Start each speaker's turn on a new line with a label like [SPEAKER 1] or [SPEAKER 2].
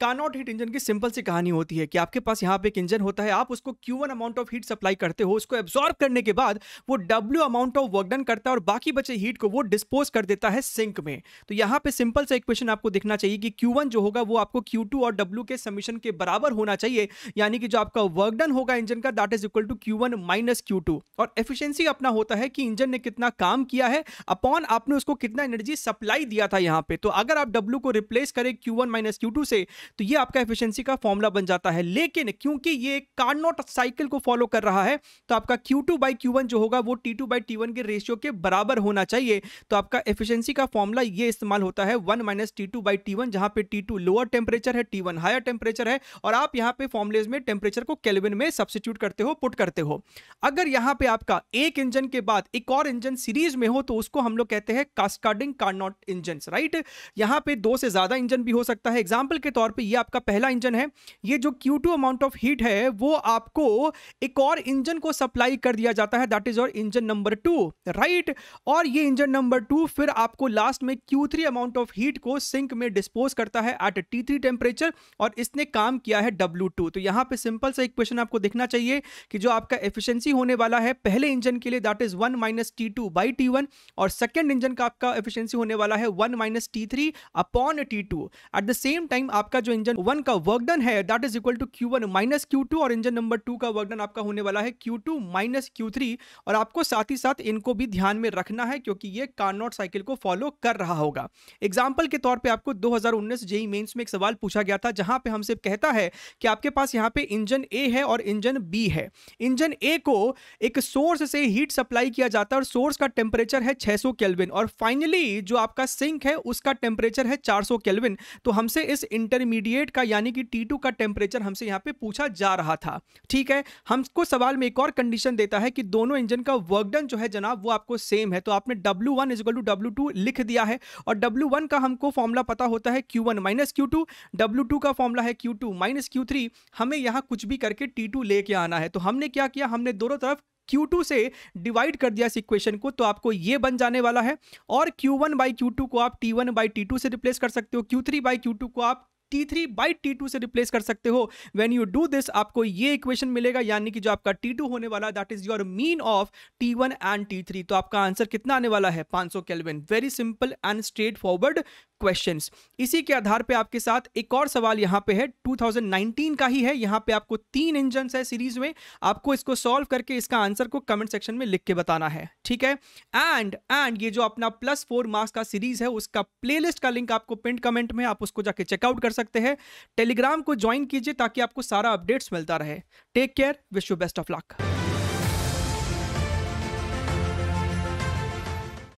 [SPEAKER 1] कानॉट heat engine की simple सी कहानी होती है कि आपके पास यहाँ पे एक इंजन होता है आप उसको Q one amount of heat supply करते हो उसको एब्जॉर्ब करने के बाद वो डब्ल्यू अमाउंट ऑफ वर्कडन करता है और बाकी बचे हीट को वो डिस्पोज कर देता है सिंक में तो यहाँ पे सिंपल सा इक्वेशन आपको दिखना चाहिए कि क्यू वन जो होगा वो आपको क्यू टू और डब्ल्यू के समीशन के बराबर होना चाहिए यानी कि जो आपका वर्कडन होगा इंजन का that is equal to Q one minus Q two और एफिशियंसी अपना होता है कि इंजन ने कितना काम किया है अपॉन आपने उसको कितना एनर्जी सप्लाई दिया था यहाँ पे तो अगर आप डब्ल्यू को रिप्लेस करें Q one minus Q two से तो ये आपका एफिशिएंसी का फॉर्मूला बन जाता है लेकिन क्योंकि ये कार्नोट साइकिल को फॉलो कर रहा है तो आपका क्यू टू बाई क्यू जो होगा वो टी टू बाई टी के रेशियो के बराबर होना चाहिए तो आपका एफिशिएंसी का फॉर्मूला ये इस्तेमाल होता है one minus T two by T one जहाँ पे टी लोअर टेम्परेचर है टी वन हायर टेम्परेचर है और आप यहाँ पे फॉर्मुलेज में टेम्परेचर को कैलविन में सब्सिट्यूट करते हो पुट करते हो अगर यहाँ पे आपका एक इंजन के बाद एक और इंजन सीरीज में हो तो उसको हम लोग कहते हैं कास्कार्डिंग कार्नोट इंजन राइट यहाँ पे दो से ज्यादा इंजन भी हो सकता है एग्जाम्पल के तौर पर पे ये आपका पहला इंजन है ये जो Q2 to amount of heat है वो आपको एक और इंजन को सप्लाई कर दिया जाता है दैट इज और इंजन नंबर टू राइट और ये इंजन नंबर टू फिर आपको लास्ट में Q three amount of heat को सिंक में डिस्पोज करता है एट टी थ्री टेम्परेचर और इसने काम किया है डब्ल्यू टू तो यहाँ पे सिंपल सा एक क्वेश्चन आपको देखना चाहिए कि जो आपका एफिशिएंसी होने वाला है पहले इंजन के लिए that is one minus T two by T one और सेकेंड इंजन का आपका एफिशिएंसी होने वाला है one minus T three upon T two at the same time आपका जो जो इंजन वन का वर्कडन है that is equal to Q one minus Q two और इंजन नंबर टू का वर्कडन आपका होने वाला है Q two minus Q three और आपको साथ ही साथ इनको भी ध्यान में रखना है क्योंकि ये कार्नोट साइकिल को फॉलो कर रहा होगा एग्जाम्पल के तौर पर आपको दो हजार उन्नीस जेई मेन्स e में एक सवाल पूछा गया था जहां पर हमसे कहता है कि आपके पास यहाँ पे इंजन ए है और इंजन बी है इंजन ए को एक सोर्स से हीट सप्लाई किया जाता है और सोर्स का टेम्परेचर है छह सौ केल्विन और फाइनली जो आपका सिंक है उसका टेम्परेचर है चार सौ केल्विन तो हमसे इस इंटरमीडिएट इंटरमीडिएट का यानी कि टी का टेम्परेचर हमसे यहाँ पे पूछा जा रहा था ठीक है हमको सवाल में एक और कंडीशन देता है कि दोनों इंजन का वर्कडन जो है जनाब वो आपको सेम है तो आपने W one equal to W two लिख दिया है और W1 का हमको फॉर्मूला पता होता है Q1 one minus Q two W two का फॉर्मूला है Q two minus Q three हमें यहाँ कुछ भी करके टी टू लेके आना है तो हमने क्या किया हमने दोनों तरफ Q2 से डिवाइड कर दिया इस इक्वेशन को तो आपको ये बन जाने वाला है और Q1 वन बाई को आप T1 वन बाई से रिप्लेस कर सकते हो Q3 थ्री बाई को आप T three by T two से रिप्लेस कर सकते हो वेन यू डू दिस आपको ये इक्वेशन मिलेगा यानी कि जो आपका टी टू होने वाला that is your mean of T one and T three तो आपका आंसर कितना आने वाला है पांच सौ very simple and straightforward question इसी के आधार पे आपके साथ एक और सवाल यहाँ पे है 2019 का ही है यहाँ पे आपको तीन इंजन है सीरीज में आपको इसको सॉल्व करके इसका आंसर को कमेंट सेक्शन में लिख के बताना है ठीक है एंड एंड ये जो अपना प्लस फोर मार्क्स का सीरीज है उसका प्लेलिस्ट का लिंक आपको पिंट कमेंट में आप उसको जाके चेकआउट कर सकते हैं टेलीग्राम को ज्वाइन कीजिए ताकि आपको सारा अपडेट्स मिलता रहे take care wish you best of luck